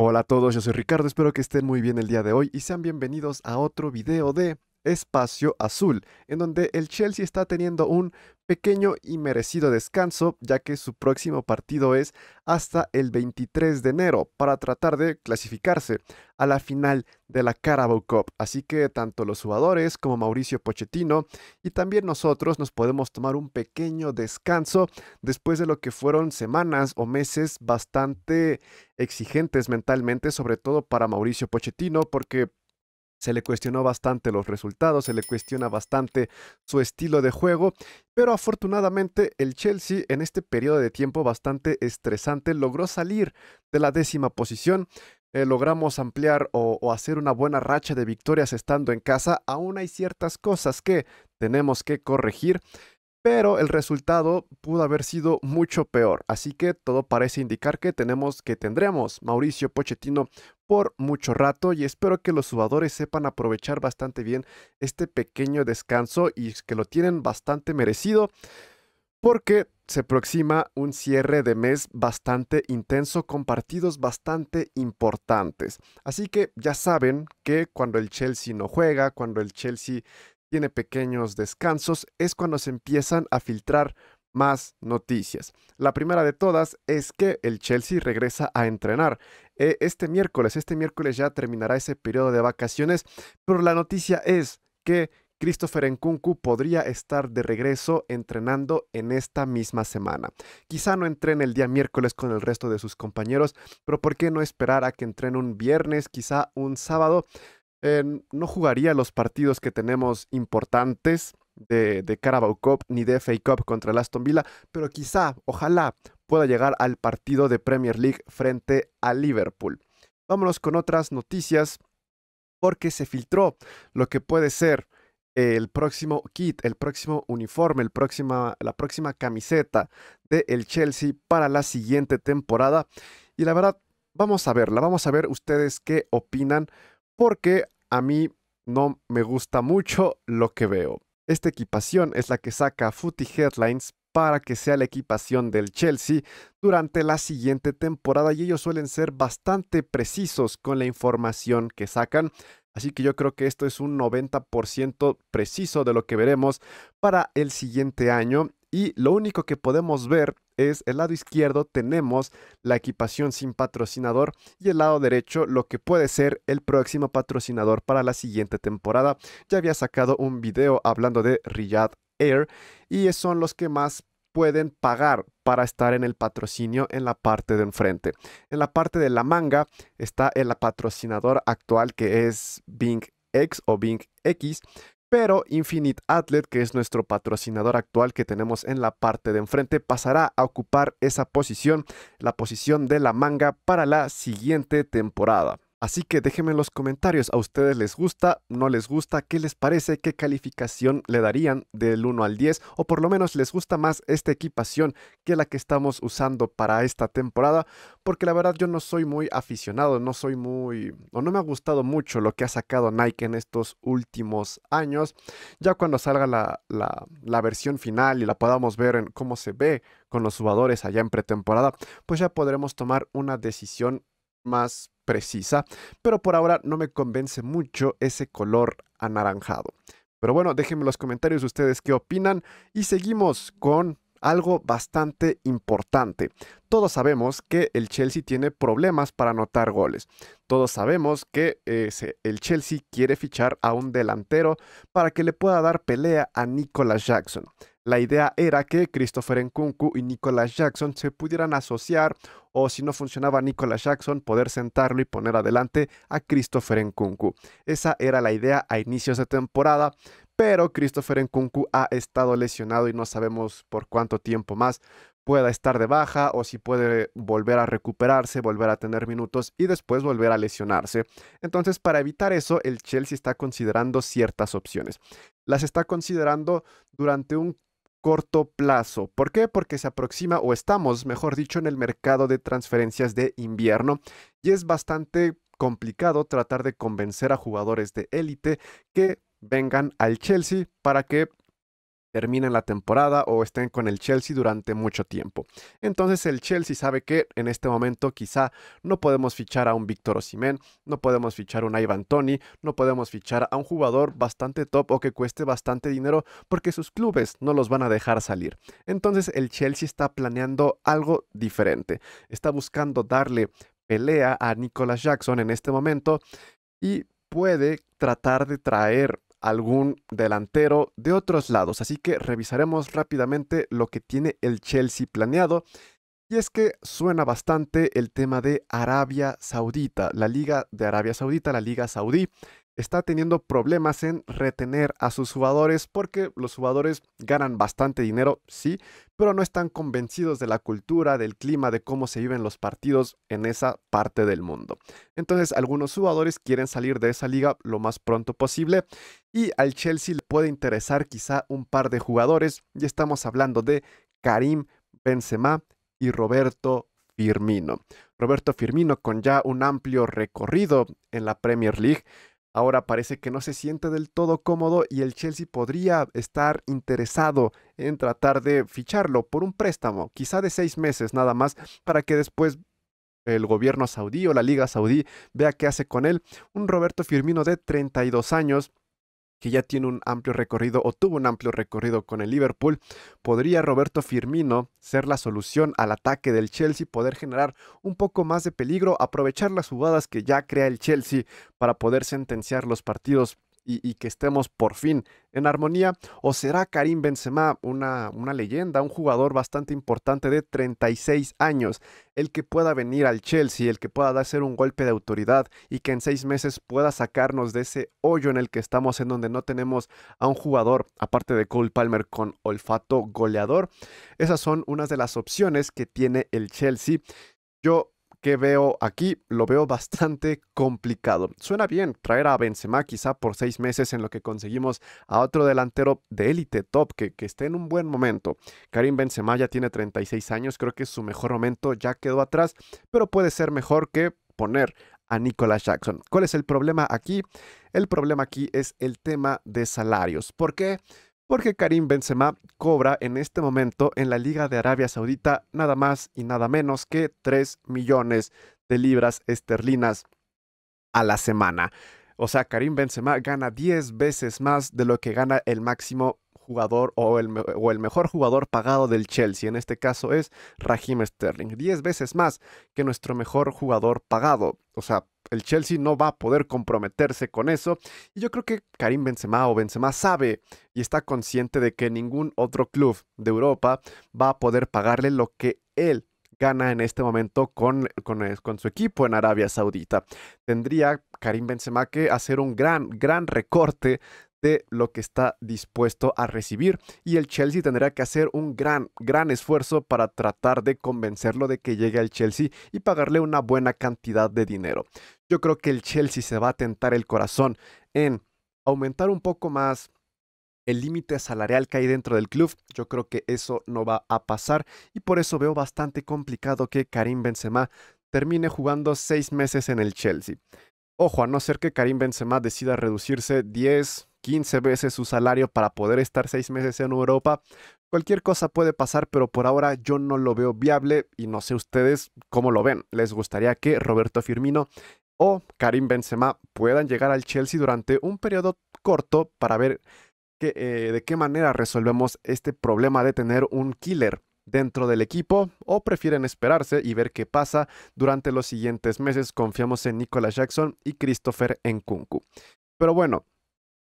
Hola a todos, yo soy Ricardo, espero que estén muy bien el día de hoy y sean bienvenidos a otro video de espacio azul, en donde el Chelsea está teniendo un pequeño y merecido descanso, ya que su próximo partido es hasta el 23 de enero para tratar de clasificarse a la final de la Carabao Cup. Así que tanto los jugadores como Mauricio Pochettino y también nosotros nos podemos tomar un pequeño descanso después de lo que fueron semanas o meses bastante exigentes mentalmente, sobre todo para Mauricio Pochettino, porque se le cuestionó bastante los resultados, se le cuestiona bastante su estilo de juego, pero afortunadamente el Chelsea en este periodo de tiempo bastante estresante logró salir de la décima posición. Eh, logramos ampliar o hacer una buena racha de victorias estando en casa, aún hay ciertas cosas que tenemos que corregir pero el resultado pudo haber sido mucho peor. Así que todo parece indicar que tenemos que tendremos Mauricio Pochettino por mucho rato y espero que los jugadores sepan aprovechar bastante bien este pequeño descanso y que lo tienen bastante merecido porque se aproxima un cierre de mes bastante intenso con partidos bastante importantes. Así que ya saben que cuando el Chelsea no juega, cuando el Chelsea tiene pequeños descansos, es cuando se empiezan a filtrar más noticias. La primera de todas es que el Chelsea regresa a entrenar. Eh, este miércoles, este miércoles ya terminará ese periodo de vacaciones, pero la noticia es que Christopher Nkunku podría estar de regreso entrenando en esta misma semana. Quizá no entrene el día miércoles con el resto de sus compañeros, pero ¿por qué no esperar a que entrene un viernes, quizá un sábado, eh, no jugaría los partidos que tenemos importantes de, Carabao Cup ni de FA Cup contra el Aston Villa, pero quizá, ojalá, pueda llegar al partido de Premier League frente a Liverpool. Vámonos con otras noticias porque se filtró lo que puede ser el próximo kit, el próximo uniforme, el la próxima camiseta del Chelsea para la siguiente temporada. Y la verdad, vamos a verla, vamos a ver ustedes qué opinan porque a mí no me gusta mucho lo que veo. Esta equipación es la que saca Footy Headlines para que sea la equipación del Chelsea durante la siguiente temporada y ellos suelen ser bastante precisos con la información que sacan. Así que yo creo que esto es un 90% preciso de lo que veremos para el siguiente año y lo único que podemos ver es el lado izquierdo tenemos la equipación sin patrocinador y el lado derecho lo que puede ser el próximo patrocinador para la siguiente temporada. Ya había sacado un video hablando de Riyadh Air y son los que más pueden pagar para estar en el patrocinio en la parte de enfrente. En la parte de la manga está el patrocinador actual que es Bing X o Bing X pero Infinite Atlet, que es nuestro patrocinador actual que tenemos en la parte de enfrente, pasará a ocupar esa posición, la posición de la manga para la siguiente temporada. Así que déjenme en los comentarios, ¿a ustedes les gusta? ¿No les gusta? ¿Qué les parece? ¿Qué calificación le darían del 1 al 10? O por lo menos les gusta más esta equipación que la que estamos usando para esta temporada, porque la verdad yo no soy muy aficionado, no soy muy... o no me ha gustado mucho lo que ha sacado Nike en estos últimos años. Ya cuando salga la, la, la versión final y la podamos ver en cómo se ve con los jugadores allá en pretemporada, pues ya podremos tomar una decisión más precisa, pero por ahora no me convence mucho ese color anaranjado. Pero bueno, déjenme en los comentarios ustedes qué opinan y seguimos con algo bastante importante. Todos sabemos que el Chelsea tiene problemas para anotar goles. Todos sabemos que eh, el Chelsea quiere fichar a un delantero para que le pueda dar pelea a Nicolas Jackson. La idea era que Christopher Nkunku y Nicolas Jackson se pudieran asociar o si no funcionaba Nicolas Jackson poder sentarlo y poner adelante a Christopher Nkunku. Esa era la idea a inicios de temporada, pero Christopher Nkunku ha estado lesionado y no sabemos por cuánto tiempo más pueda estar de baja o si puede volver a recuperarse, volver a tener minutos y después volver a lesionarse. Entonces, para evitar eso, el Chelsea está considerando ciertas opciones. Las está considerando durante un corto plazo. ¿Por qué? Porque se aproxima o estamos, mejor dicho, en el mercado de transferencias de invierno y es bastante complicado tratar de convencer a jugadores de élite que vengan al Chelsea para que terminen la temporada o estén con el Chelsea durante mucho tiempo. Entonces el Chelsea sabe que en este momento quizá no podemos fichar a un Víctor Osimén, no podemos fichar a un Ivan Tony, no podemos fichar a un jugador bastante top o que cueste bastante dinero porque sus clubes no los van a dejar salir. Entonces el Chelsea está planeando algo diferente. Está buscando darle pelea a Nicolas Jackson en este momento y puede tratar de traer algún delantero de otros lados. Así que revisaremos rápidamente lo que tiene el Chelsea planeado. Y es que suena bastante el tema de Arabia Saudita, la Liga de Arabia Saudita, la Liga Saudí, está teniendo problemas en retener a sus jugadores porque los jugadores ganan bastante dinero, sí, pero no están convencidos de la cultura, del clima, de cómo se viven los partidos en esa parte del mundo. Entonces algunos jugadores quieren salir de esa liga lo más pronto posible y al Chelsea le puede interesar quizá un par de jugadores y estamos hablando de Karim Benzema y Roberto Firmino. Roberto Firmino con ya un amplio recorrido en la Premier League, ahora parece que no se siente del todo cómodo y el Chelsea podría estar interesado en tratar de ficharlo por un préstamo, quizá de seis meses nada más, para que después el gobierno saudí o la liga saudí vea qué hace con él. Un Roberto Firmino de 32 años que ya tiene un amplio recorrido o tuvo un amplio recorrido con el Liverpool, podría Roberto Firmino ser la solución al ataque del Chelsea, poder generar un poco más de peligro, aprovechar las jugadas que ya crea el Chelsea para poder sentenciar los partidos y, que estemos por fin en armonía? ¿O será Karim Benzema una, una leyenda, un jugador bastante importante de 36 años, el que pueda venir al Chelsea, el que pueda darse un golpe de autoridad y que en seis meses pueda sacarnos de ese hoyo en el que estamos, en donde no tenemos a un jugador, aparte de Cole Palmer, con olfato goleador? Esas son unas de las opciones que tiene el Chelsea. Yo que veo aquí lo veo bastante complicado. Suena bien traer a Benzema quizá por seis meses en lo que conseguimos a otro delantero de élite top que, que esté en un buen momento. Karim Benzema ya tiene 36 años, creo que su mejor momento ya quedó atrás, pero puede ser mejor que poner a Nicolas Jackson. ¿Cuál es el problema aquí? El problema aquí es el tema de salarios. ¿Por qué? porque Karim Benzema cobra en este momento en la Liga de Arabia Saudita nada más y nada menos que 3 millones de libras esterlinas a la semana. O sea, Karim Benzema gana 10 veces más de lo que gana el máximo jugador o el, o el mejor jugador pagado del Chelsea. En este caso es Raheem Sterling. 10 veces más que nuestro mejor jugador pagado. O sea, el Chelsea no va a poder comprometerse con eso. Y yo creo que Karim Benzema o Benzema sabe y está consciente de que ningún otro club de Europa va a poder pagarle lo que él gana en este momento con, con, eh, con, su equipo en Arabia Saudita. Tendría Karim Benzema que hacer un gran, gran recorte de lo que está dispuesto a recibir y el Chelsea tendrá que hacer un gran, gran esfuerzo para tratar de convencerlo de que llegue al Chelsea y pagarle una buena cantidad de dinero. Yo creo que el Chelsea se va a tentar el corazón en aumentar un poco más el límite salarial que hay dentro del club. Yo creo que eso no va a pasar y por eso veo bastante complicado que Karim Benzema termine jugando seis meses en el Chelsea. Ojo, a no ser que Karim Benzema decida reducirse 10, 15 veces su salario para poder estar 6 meses en Europa. Cualquier cosa puede pasar, pero por ahora yo no lo veo viable y no sé ustedes cómo lo ven. ¿Les gustaría que Roberto Firmino o Karim Benzema puedan llegar al Chelsea durante un periodo corto para ver eh, de qué manera resolvemos este problema de tener un killer dentro del equipo o prefieren esperarse y ver qué pasa durante los siguientes meses. Confiamos en Nicolas Jackson y Christopher Nkunku. Pero bueno,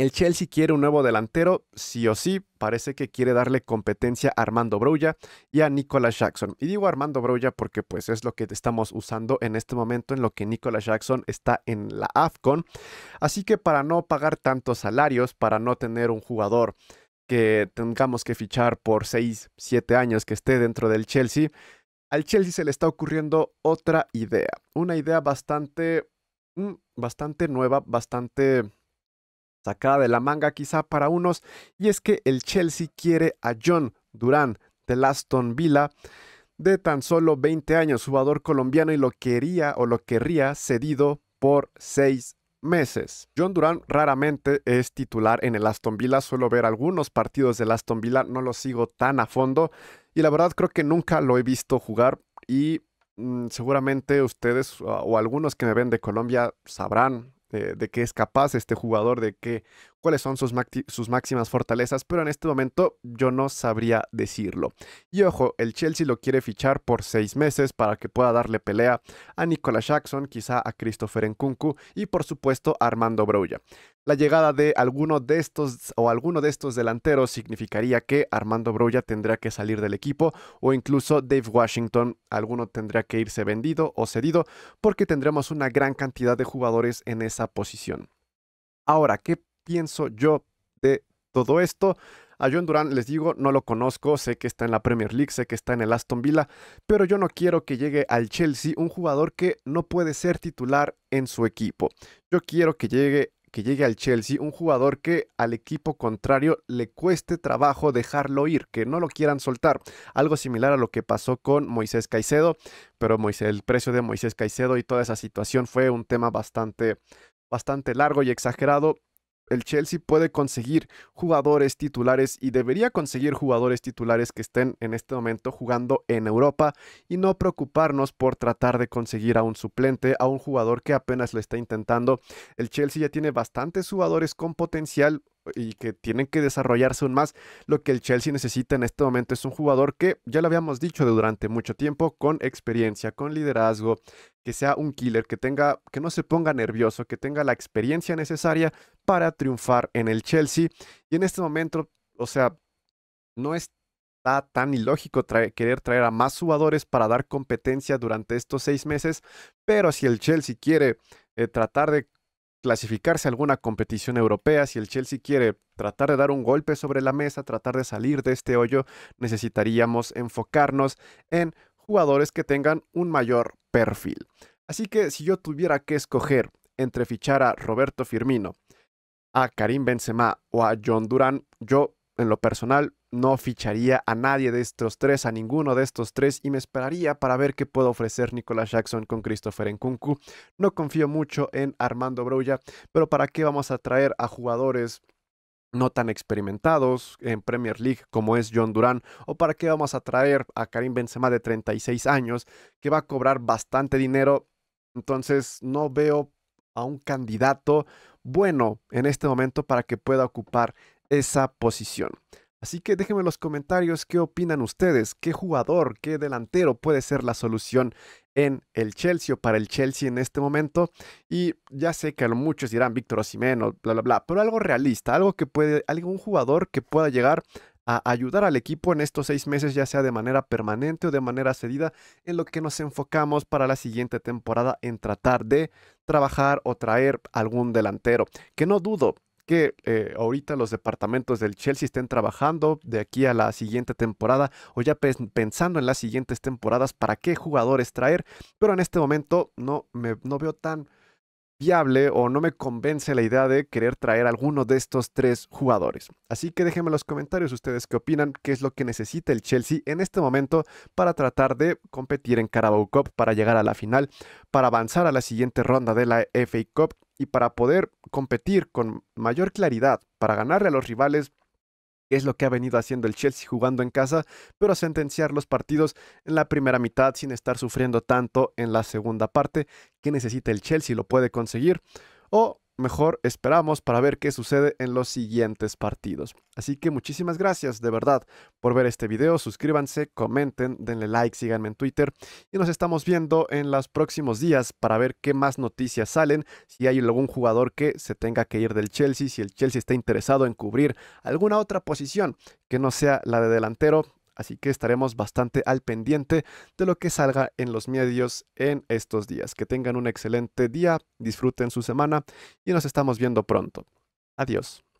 el Chelsea quiere un nuevo delantero, sí o sí, parece que quiere darle competencia a Armando Broya y a Nicolas Jackson. Y digo Armando Broya porque pues es lo que estamos usando en este momento en lo que Nicolas Jackson está en la AFCON. Así que para no pagar tantos salarios, para no tener un jugador que tengamos que fichar por 6, 7 años que esté dentro del Chelsea, al Chelsea se le está ocurriendo otra idea. Una idea bastante... Mm, bastante nueva, bastante sacada de la manga quizá para unos, y es que el Chelsea quiere a John Durán de Aston Villa de tan solo 20 años, jugador colombiano y lo quería o lo querría cedido por 6 meses. John Durán raramente es titular en el Aston Villa, suelo ver algunos partidos del Aston Villa, no lo sigo tan a fondo y la verdad creo que nunca lo he visto jugar y mm, seguramente ustedes o algunos que me ven de Colombia sabrán de, qué es capaz este jugador, de qué cuáles son sus, máximas fortalezas, pero en este momento yo no sabría decirlo. Y ojo, el Chelsea lo quiere fichar por seis meses para que pueda darle pelea a Nicolas Jackson, quizá a Christopher Nkunku y por supuesto a Armando Broya. La llegada de alguno de estos o alguno de estos delanteros significaría que Armando Broya tendría que salir del equipo o incluso Dave Washington, alguno tendría que irse vendido o cedido porque tendremos una gran cantidad de jugadores en esa posición. Ahora, ¿qué pienso yo de todo esto? A John Durán les digo, no lo conozco, sé que está en la Premier League, sé que está en el Aston Villa, pero yo no quiero que llegue al Chelsea un jugador que no puede ser titular en su equipo. Yo quiero que llegue que llegue al Chelsea un jugador que al equipo contrario le cueste trabajo dejarlo ir, que no lo quieran soltar. Algo similar a lo que pasó con Moisés Caicedo, pero Moisés, el precio de Moisés Caicedo y toda esa situación fue un tema bastante, bastante largo y exagerado el Chelsea puede conseguir jugadores titulares y debería conseguir jugadores titulares que estén en este momento jugando en Europa y no preocuparnos por tratar de conseguir a un suplente, a un jugador que apenas lo está intentando. El Chelsea ya tiene bastantes jugadores con potencial y que tienen que desarrollarse aún más. Lo que el Chelsea necesita en este momento es un jugador que, ya lo habíamos dicho durante mucho tiempo, con experiencia, con liderazgo, que sea un killer, que tenga, que no se ponga nervioso, que tenga la experiencia necesaria para triunfar en el Chelsea. Y en este momento, o sea, no está tan ilógico querer traer a más jugadores para dar competencia durante estos seis meses, pero si el Chelsea quiere eh, tratar de clasificarse a alguna competición europea, si el Chelsea quiere tratar de dar un golpe sobre la mesa, tratar de salir de este hoyo, necesitaríamos enfocarnos en jugadores que tengan un mayor perfil. Así que si yo tuviera que escoger entre fichar a Roberto Firmino, a Karim Benzema o a John Duran, yo en lo personal no ficharía a nadie de estos tres, a ninguno de estos tres, y me esperaría para ver qué puedo ofrecer Nicolas Jackson con Christopher Nkunku. No confío mucho en Armando Broya, pero ¿para qué vamos a traer a jugadores no tan experimentados en Premier League como es John Durán, o para qué vamos a traer a Karim Benzema de 36 años que va a cobrar bastante dinero. Entonces no veo a un candidato bueno en este momento para que pueda ocupar esa posición. Así que déjenme en los comentarios qué opinan ustedes, qué jugador, qué delantero puede ser la solución en el Chelsea o para el Chelsea en este momento. Y ya sé que a lo muchos dirán Víctor Osimeno, bla, bla, bla, pero algo realista, algo que puede, algún jugador que pueda llegar a ayudar al equipo en estos seis meses, ya sea de manera permanente o de manera cedida, en lo que nos enfocamos para la siguiente temporada en tratar de trabajar o traer algún delantero. Que no dudo que eh, ahorita los departamentos del Chelsea estén trabajando de aquí a la siguiente temporada o ya pensando en las siguientes temporadas para qué jugadores traer, pero en este momento no me no veo tan viable o no me convence la idea de querer traer alguno de estos tres jugadores. Así que déjenme en los comentarios ustedes qué opinan, qué es lo que necesita el Chelsea en este momento para tratar de competir en Carabao Cup, para llegar a la final, para avanzar a la siguiente ronda de la FA Cup y para poder competir con mayor claridad, para ganarle a los rivales es lo que ha venido haciendo el Chelsea jugando en casa, pero sentenciar los partidos en la primera mitad sin estar sufriendo tanto en la segunda parte que necesita el Chelsea, lo puede conseguir. O mejor esperamos para ver qué sucede en los siguientes partidos. Así que muchísimas gracias de verdad por ver este video, suscríbanse, comenten, denle like, síganme en Twitter y nos estamos viendo en los próximos días para ver qué más noticias salen, si hay algún jugador que se tenga que ir del Chelsea, si el Chelsea está interesado en cubrir alguna otra posición que no sea la de delantero, así que estaremos bastante al pendiente de lo que salga en los medios en estos días. Que tengan un excelente día, disfruten su semana y nos estamos viendo pronto. Adiós.